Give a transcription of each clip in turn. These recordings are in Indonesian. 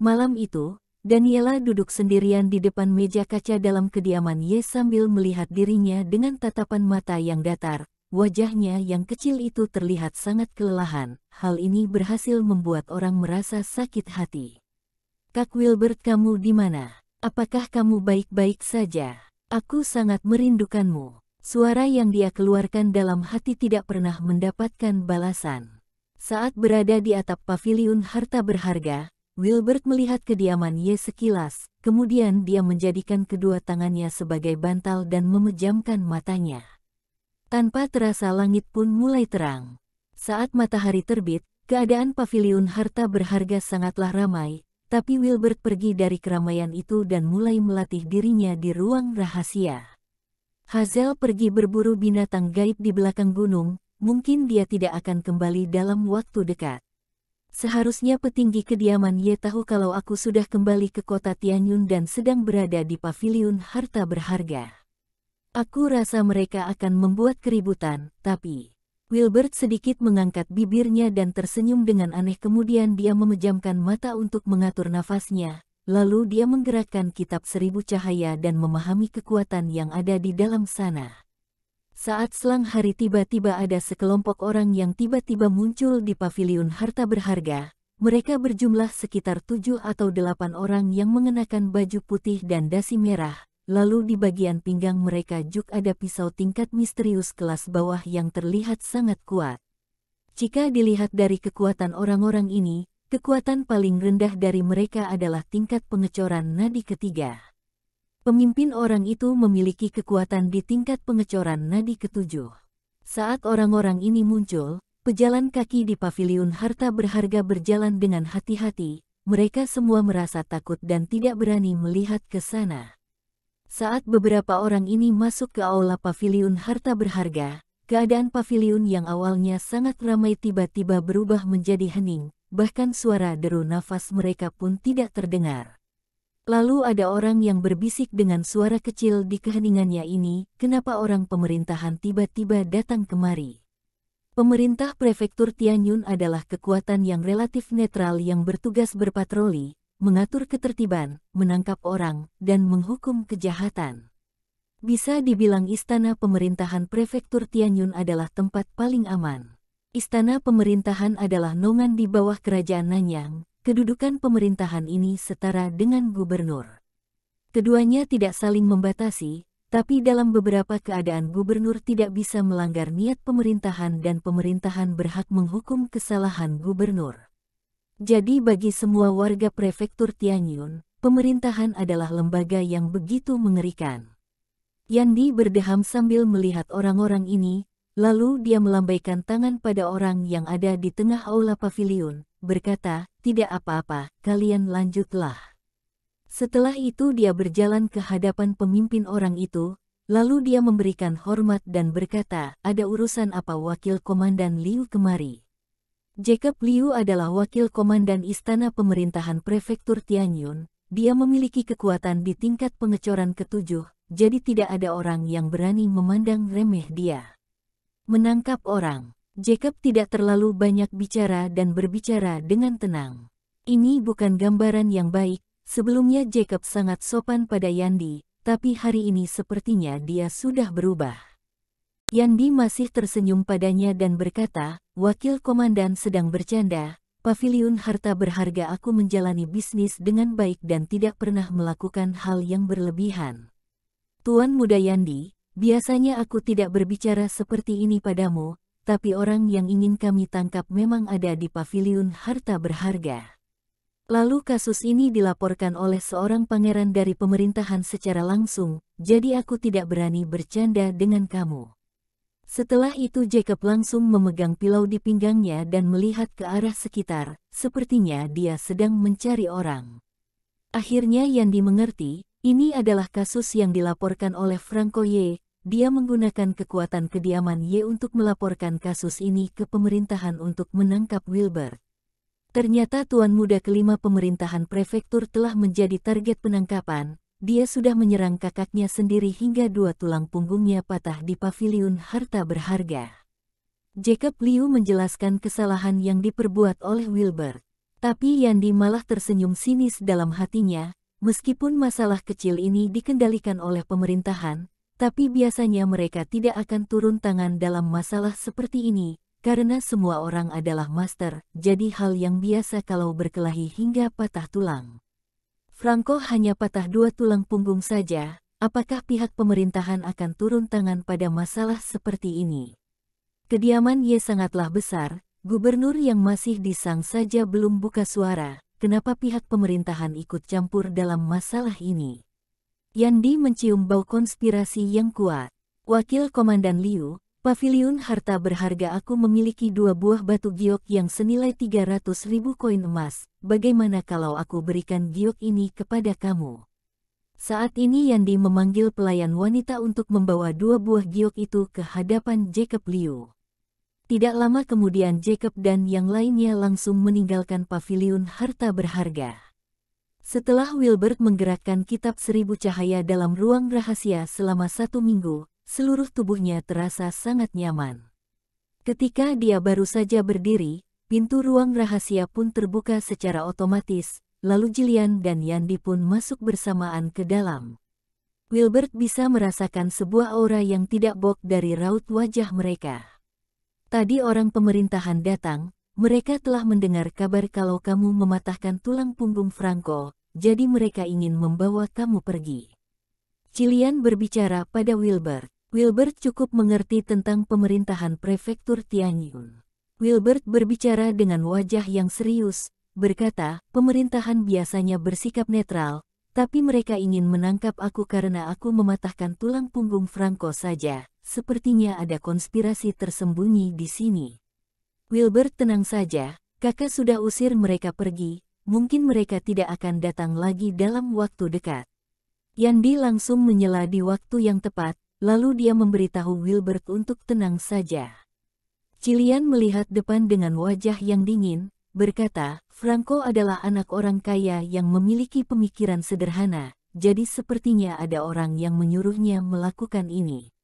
Malam itu, Daniela duduk sendirian di depan meja kaca dalam kediaman Ye sambil melihat dirinya dengan tatapan mata yang datar. Wajahnya yang kecil itu terlihat sangat kelelahan. Hal ini berhasil membuat orang merasa sakit hati. Kak Wilbert kamu di mana? Apakah kamu baik-baik saja? Aku sangat merindukanmu. Suara yang dia keluarkan dalam hati tidak pernah mendapatkan balasan. Saat berada di atap paviliun harta berharga, Wilbert melihat kediaman Ye sekilas, kemudian dia menjadikan kedua tangannya sebagai bantal dan memejamkan matanya. Tanpa terasa langit pun mulai terang. Saat matahari terbit, keadaan pavilion harta berharga sangatlah ramai, tapi Wilbert pergi dari keramaian itu dan mulai melatih dirinya di ruang rahasia. Hazel pergi berburu binatang gaib di belakang gunung, mungkin dia tidak akan kembali dalam waktu dekat. Seharusnya petinggi kediaman Ye tahu kalau aku sudah kembali ke kota Tianyun dan sedang berada di paviliun harta berharga. Aku rasa mereka akan membuat keributan, tapi... Wilbert sedikit mengangkat bibirnya dan tersenyum dengan aneh kemudian dia memejamkan mata untuk mengatur nafasnya, lalu dia menggerakkan kitab seribu cahaya dan memahami kekuatan yang ada di dalam sana. Saat selang hari tiba-tiba ada sekelompok orang yang tiba-tiba muncul di paviliun harta berharga. Mereka berjumlah sekitar tujuh atau delapan orang yang mengenakan baju putih dan dasi merah. Lalu di bagian pinggang mereka juga ada pisau tingkat misterius kelas bawah yang terlihat sangat kuat. Jika dilihat dari kekuatan orang-orang ini, Kekuatan paling rendah dari mereka adalah tingkat pengecoran nadi ketiga. Pemimpin orang itu memiliki kekuatan di tingkat pengecoran nadi ketujuh. Saat orang-orang ini muncul, pejalan kaki di paviliun harta berharga berjalan dengan hati-hati, mereka semua merasa takut dan tidak berani melihat ke sana. Saat beberapa orang ini masuk ke aula paviliun harta berharga, keadaan paviliun yang awalnya sangat ramai tiba-tiba berubah menjadi hening, bahkan suara deru nafas mereka pun tidak terdengar. Lalu ada orang yang berbisik dengan suara kecil di keheningannya ini, kenapa orang pemerintahan tiba-tiba datang kemari? Pemerintah Prefektur Tianyun adalah kekuatan yang relatif netral yang bertugas berpatroli, mengatur ketertiban, menangkap orang, dan menghukum kejahatan. Bisa dibilang istana pemerintahan Prefektur Tianyun adalah tempat paling aman. Istana pemerintahan adalah nongan di bawah kerajaan Nanyang, kedudukan pemerintahan ini setara dengan gubernur. Keduanya tidak saling membatasi, tapi dalam beberapa keadaan gubernur tidak bisa melanggar niat pemerintahan dan pemerintahan berhak menghukum kesalahan gubernur. Jadi bagi semua warga prefektur Tianyun, pemerintahan adalah lembaga yang begitu mengerikan. Yandi berdeham sambil melihat orang-orang ini, lalu dia melambaikan tangan pada orang yang ada di tengah aula pavilion, berkata, tidak apa-apa, kalian lanjutlah. Setelah itu dia berjalan ke hadapan pemimpin orang itu, lalu dia memberikan hormat dan berkata, ada urusan apa wakil komandan Liu kemari. Jacob Liu adalah wakil komandan istana pemerintahan prefektur Tianyun, dia memiliki kekuatan di tingkat pengecoran ketujuh, jadi tidak ada orang yang berani memandang remeh dia. Menangkap orang Jacob tidak terlalu banyak bicara dan berbicara dengan tenang. Ini bukan gambaran yang baik, sebelumnya Jacob sangat sopan pada Yandi, tapi hari ini sepertinya dia sudah berubah. Yandi masih tersenyum padanya dan berkata, Wakil Komandan sedang bercanda, paviliun harta berharga aku menjalani bisnis dengan baik dan tidak pernah melakukan hal yang berlebihan. Tuan Muda Yandi, biasanya aku tidak berbicara seperti ini padamu, tapi orang yang ingin kami tangkap memang ada di pavilion harta berharga. Lalu kasus ini dilaporkan oleh seorang pangeran dari pemerintahan secara langsung, jadi aku tidak berani bercanda dengan kamu. Setelah itu Jacob langsung memegang pilau di pinggangnya dan melihat ke arah sekitar, sepertinya dia sedang mencari orang. Akhirnya Yandi mengerti, ini adalah kasus yang dilaporkan oleh Franco Ye, dia menggunakan kekuatan kediaman Ye untuk melaporkan kasus ini ke pemerintahan untuk menangkap Wilbur. Ternyata tuan muda kelima pemerintahan prefektur telah menjadi target penangkapan. Dia sudah menyerang kakaknya sendiri hingga dua tulang punggungnya patah di pavilion harta berharga. Jacob Liu menjelaskan kesalahan yang diperbuat oleh Wilbur. Tapi Yandi malah tersenyum sinis dalam hatinya, meskipun masalah kecil ini dikendalikan oleh pemerintahan, tapi biasanya mereka tidak akan turun tangan dalam masalah seperti ini, karena semua orang adalah master, jadi hal yang biasa kalau berkelahi hingga patah tulang. Franco hanya patah dua tulang punggung saja, apakah pihak pemerintahan akan turun tangan pada masalah seperti ini? Kediaman Ye sangatlah besar, gubernur yang masih disang saja belum buka suara, kenapa pihak pemerintahan ikut campur dalam masalah ini? Yandi mencium bau konspirasi yang kuat. Wakil Komandan Liu, Paviliun harta berharga aku memiliki dua buah batu giok yang senilai 300 ribu koin emas. Bagaimana kalau aku berikan giok ini kepada kamu? Saat ini Yandi memanggil pelayan wanita untuk membawa dua buah giok itu ke hadapan Jacob Liu. Tidak lama kemudian Jacob dan yang lainnya langsung meninggalkan Paviliun harta berharga. Setelah Wilbert menggerakkan kitab seribu cahaya dalam ruang rahasia selama satu minggu, seluruh tubuhnya terasa sangat nyaman. Ketika dia baru saja berdiri, pintu ruang rahasia pun terbuka secara otomatis, lalu Jillian dan Yandi pun masuk bersamaan ke dalam. Wilbert bisa merasakan sebuah aura yang tidak bok dari raut wajah mereka. Tadi orang pemerintahan datang, mereka telah mendengar kabar kalau kamu mematahkan tulang punggung Franco, jadi mereka ingin membawa kamu pergi. Cilian berbicara pada Wilbert. Wilbert cukup mengerti tentang pemerintahan prefektur Tianyun. Wilbert berbicara dengan wajah yang serius, berkata, pemerintahan biasanya bersikap netral, tapi mereka ingin menangkap aku karena aku mematahkan tulang punggung Franco saja. Sepertinya ada konspirasi tersembunyi di sini. Wilbert tenang saja, kakak sudah usir mereka pergi, mungkin mereka tidak akan datang lagi dalam waktu dekat. Yandi langsung menyela di waktu yang tepat, lalu dia memberitahu Wilbert untuk tenang saja. Cilian melihat depan dengan wajah yang dingin, berkata, Franco adalah anak orang kaya yang memiliki pemikiran sederhana, jadi sepertinya ada orang yang menyuruhnya melakukan ini.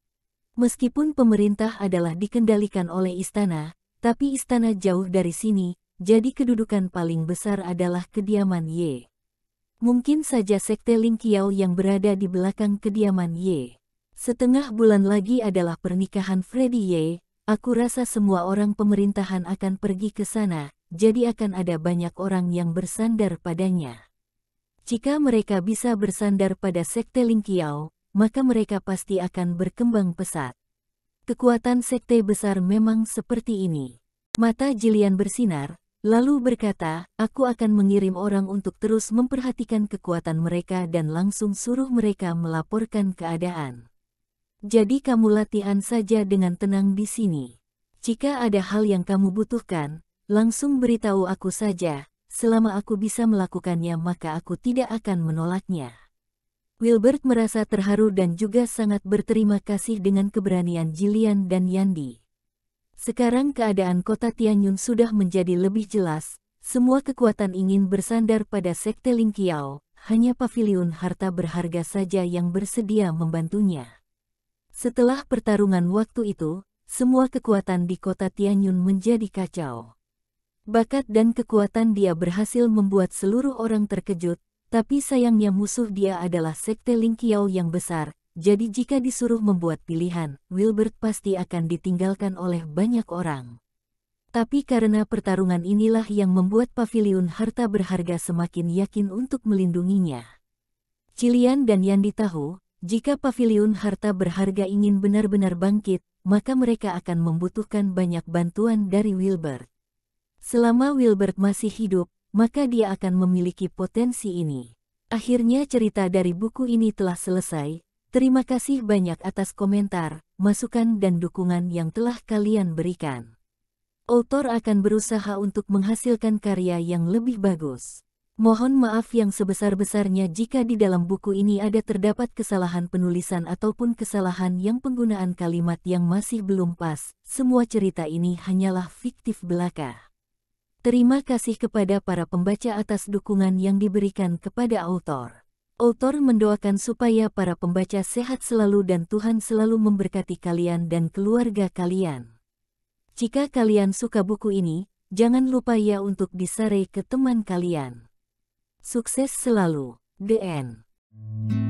Meskipun pemerintah adalah dikendalikan oleh istana, tapi istana jauh dari sini, jadi kedudukan paling besar adalah kediaman Ye. Mungkin saja sekte Ling Qiao yang berada di belakang kediaman Ye. Setengah bulan lagi adalah pernikahan Freddy Ye, aku rasa semua orang pemerintahan akan pergi ke sana, jadi akan ada banyak orang yang bersandar padanya. Jika mereka bisa bersandar pada sekte Ling Qiao, maka mereka pasti akan berkembang pesat kekuatan sekte besar memang seperti ini. Mata Jilian bersinar, lalu berkata, aku akan mengirim orang untuk terus memperhatikan kekuatan mereka dan langsung suruh mereka melaporkan keadaan. Jadi kamu latihan saja dengan tenang di sini. Jika ada hal yang kamu butuhkan, langsung beritahu aku saja, selama aku bisa melakukannya maka aku tidak akan menolaknya. Wilbert merasa terharu dan juga sangat berterima kasih dengan keberanian Jilian dan Yandi. Sekarang keadaan kota Tianyun sudah menjadi lebih jelas, semua kekuatan ingin bersandar pada Sekte Lingkiao, hanya pavilion harta berharga saja yang bersedia membantunya. Setelah pertarungan waktu itu, semua kekuatan di kota Tianyun menjadi kacau. Bakat dan kekuatan dia berhasil membuat seluruh orang terkejut, tapi sayangnya musuh dia adalah sekte Ling Kiao yang besar, jadi jika disuruh membuat pilihan, Wilbert pasti akan ditinggalkan oleh banyak orang. Tapi karena pertarungan inilah yang membuat pavilion harta berharga semakin yakin untuk melindunginya. Cilian dan Yandi tahu, jika pavilion harta berharga ingin benar-benar bangkit, maka mereka akan membutuhkan banyak bantuan dari Wilbert. Selama Wilbert masih hidup, maka dia akan memiliki potensi ini. Akhirnya cerita dari buku ini telah selesai. Terima kasih banyak atas komentar, masukan dan dukungan yang telah kalian berikan. Autor akan berusaha untuk menghasilkan karya yang lebih bagus. Mohon maaf yang sebesar-besarnya jika di dalam buku ini ada terdapat kesalahan penulisan ataupun kesalahan yang penggunaan kalimat yang masih belum pas. Semua cerita ini hanyalah fiktif belaka. Terima kasih kepada para pembaca atas dukungan yang diberikan kepada autor. Autor mendoakan supaya para pembaca sehat selalu dan Tuhan selalu memberkati kalian dan keluarga kalian. Jika kalian suka buku ini, jangan lupa ya untuk disare ke teman kalian. Sukses selalu, DN.